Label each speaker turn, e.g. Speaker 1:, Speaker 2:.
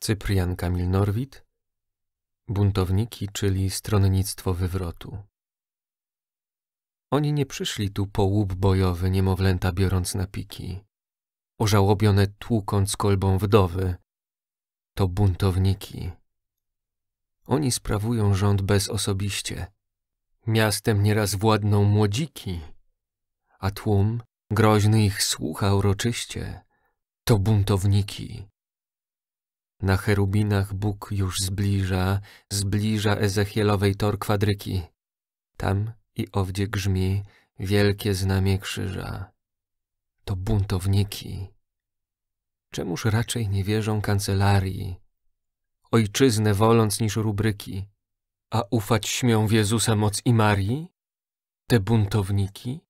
Speaker 1: Cyprian Kamil Norwid,
Speaker 2: Buntowniki, czyli stronnictwo wywrotu. Oni nie przyszli tu po łup bojowy niemowlęta biorąc na piki, ożałobione tłukąc kolbą wdowy. To buntowniki. Oni sprawują rząd osobiście. Miastem nieraz władną młodziki, a tłum groźny ich słucha uroczyście. To buntowniki. Na cherubinach Bóg już zbliża, zbliża Ezechielowej tor kwadryki. Tam i owdzie grzmi wielkie znamie krzyża. To buntowniki. Czemuż raczej nie wierzą kancelarii? Ojczyznę woląc niż rubryki, a ufać śmią w Jezusa moc i Marii? Te buntowniki?